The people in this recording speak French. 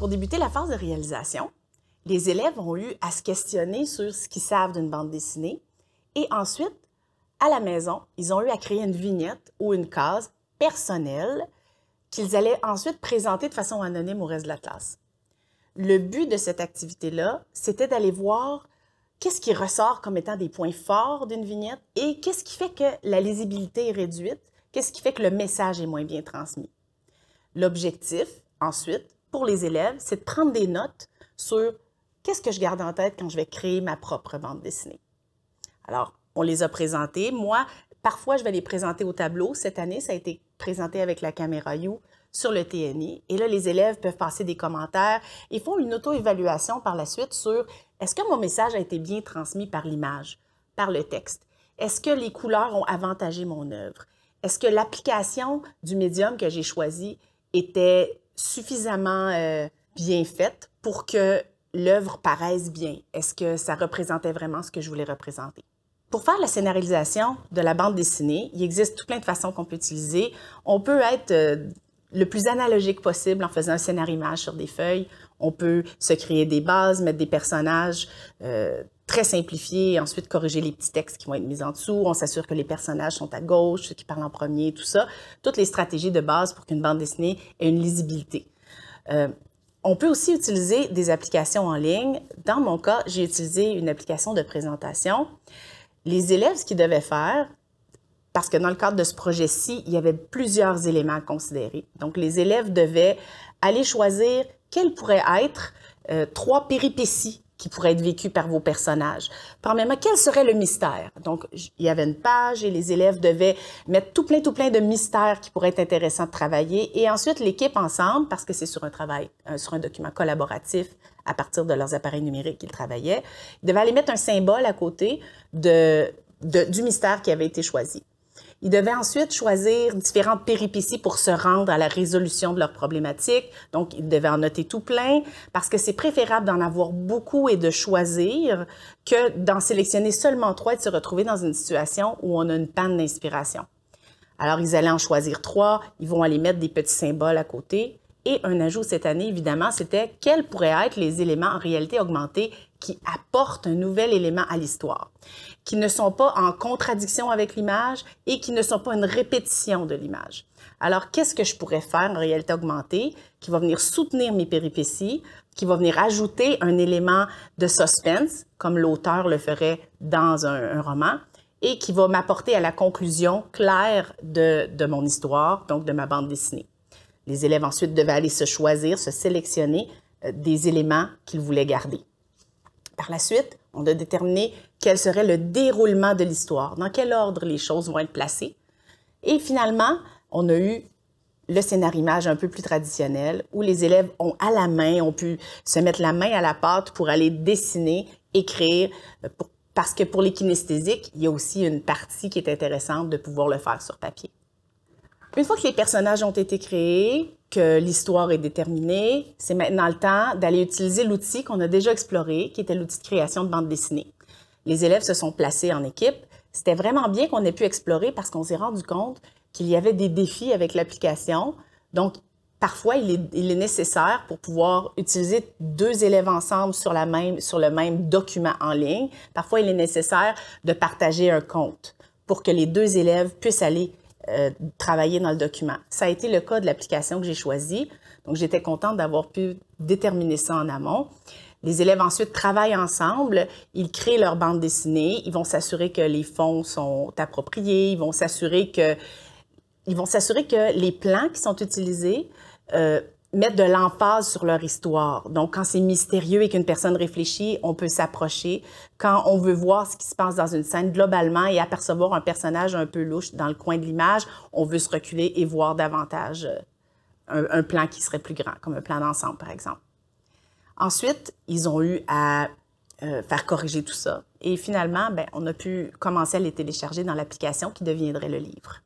Pour débuter la phase de réalisation, les élèves ont eu à se questionner sur ce qu'ils savent d'une bande dessinée et ensuite, à la maison, ils ont eu à créer une vignette ou une case personnelle qu'ils allaient ensuite présenter de façon anonyme au reste de la classe. Le but de cette activité-là, c'était d'aller voir qu'est-ce qui ressort comme étant des points forts d'une vignette et qu'est-ce qui fait que la lisibilité est réduite, qu'est-ce qui fait que le message est moins bien transmis. L'objectif, ensuite, pour les élèves, c'est de prendre des notes sur qu'est-ce que je garde en tête quand je vais créer ma propre bande dessinée. Alors, on les a présentés. Moi, parfois, je vais les présenter au tableau. Cette année, ça a été présenté avec la caméra You sur le TNI. Et là, les élèves peuvent passer des commentaires et font une auto-évaluation par la suite sur est-ce que mon message a été bien transmis par l'image, par le texte? Est-ce que les couleurs ont avantagé mon œuvre? Est-ce que l'application du médium que j'ai choisi était suffisamment euh, bien faite pour que l'œuvre paraisse bien? Est-ce que ça représentait vraiment ce que je voulais représenter? Pour faire la scénarisation de la bande dessinée, il existe tout plein de façons qu'on peut utiliser. On peut être euh, le plus analogique possible en faisant un scénario image sur des feuilles. On peut se créer des bases, mettre des personnages, euh, très simplifié, ensuite corriger les petits textes qui vont être mis en dessous, on s'assure que les personnages sont à gauche, ceux qui parlent en premier, tout ça, toutes les stratégies de base pour qu'une bande dessinée ait une lisibilité. Euh, on peut aussi utiliser des applications en ligne. Dans mon cas, j'ai utilisé une application de présentation. Les élèves, ce qu'ils devaient faire, parce que dans le cadre de ce projet-ci, il y avait plusieurs éléments à considérer. Donc, les élèves devaient aller choisir quelles pourraient être euh, trois péripéties qui pourrait être vécu par vos personnages. Premièrement, quel serait le mystère? Donc, il y avait une page et les élèves devaient mettre tout plein, tout plein de mystères qui pourraient être intéressants de travailler. Et ensuite, l'équipe ensemble, parce que c'est sur un travail, sur un document collaboratif, à partir de leurs appareils numériques qu'ils travaillaient, ils devaient aller mettre un symbole à côté de, du mystère qui avait été choisi. Ils devaient ensuite choisir différentes péripéties pour se rendre à la résolution de leur problématique. Donc, ils devaient en noter tout plein parce que c'est préférable d'en avoir beaucoup et de choisir que d'en sélectionner seulement trois et de se retrouver dans une situation où on a une panne d'inspiration. Alors, ils allaient en choisir trois, ils vont aller mettre des petits symboles à côté, et un ajout cette année, évidemment, c'était quels pourraient être les éléments en réalité augmentée qui apportent un nouvel élément à l'histoire, qui ne sont pas en contradiction avec l'image et qui ne sont pas une répétition de l'image. Alors, qu'est-ce que je pourrais faire en réalité augmentée qui va venir soutenir mes péripéties, qui va venir ajouter un élément de suspense, comme l'auteur le ferait dans un, roman, et qui va m'apporter à la conclusion claire de mon histoire, donc de ma bande dessinée. Les élèves ensuite devaient aller se choisir, se sélectionner euh, des éléments qu'ils voulaient garder. Par la suite, on a déterminé quel serait le déroulement de l'histoire, dans quel ordre les choses vont être placées. Et finalement, on a eu le scénarimage un peu plus traditionnel, où les élèves ont à la main, ont pu se mettre la main à la pâte pour aller dessiner, écrire, euh, parce que pour les kinesthésiques, il y a aussi une partie qui est intéressante de pouvoir le faire sur papier. Une fois que les personnages ont été créés, que l'histoire est déterminée, c'est maintenant le temps d'aller utiliser l'outil qu'on a déjà exploré, qui était l'outil de création de bande dessinée. Les élèves se sont placés en équipe. C'était vraiment bien qu'on ait pu explorer parce qu'on s'est rendu compte qu'il y avait des défis avec l'application. Donc, parfois, il est, nécessaire pour pouvoir utiliser deux élèves ensemble sur, sur le même document en ligne. Parfois, il est nécessaire de partager un compte pour que les deux élèves puissent aller euh, travailler dans le document. Ça a été le cas de l'application que j'ai choisie. Donc, j'étais contente d'avoir pu déterminer ça en amont. Les élèves ensuite travaillent ensemble, ils créent leur bande dessinée, ils vont s'assurer que les fonds sont appropriés, ils vont s'assurer que, ils vont s'assurer que les plans qui sont utilisés euh, mettre de l'emphase sur leur histoire. Donc, quand c'est mystérieux et qu'une personne réfléchit, on peut s'approcher. Quand on veut voir ce qui se passe dans une scène globalement et apercevoir un personnage un peu louche dans le coin de l'image, on veut se reculer et voir davantage euh, un, plan qui serait plus grand, comme un plan d'ensemble, par exemple. Ensuite, ils ont eu à euh, faire corriger tout ça. Et finalement, ben, on a pu commencer à les télécharger dans l'application qui deviendrait le livre.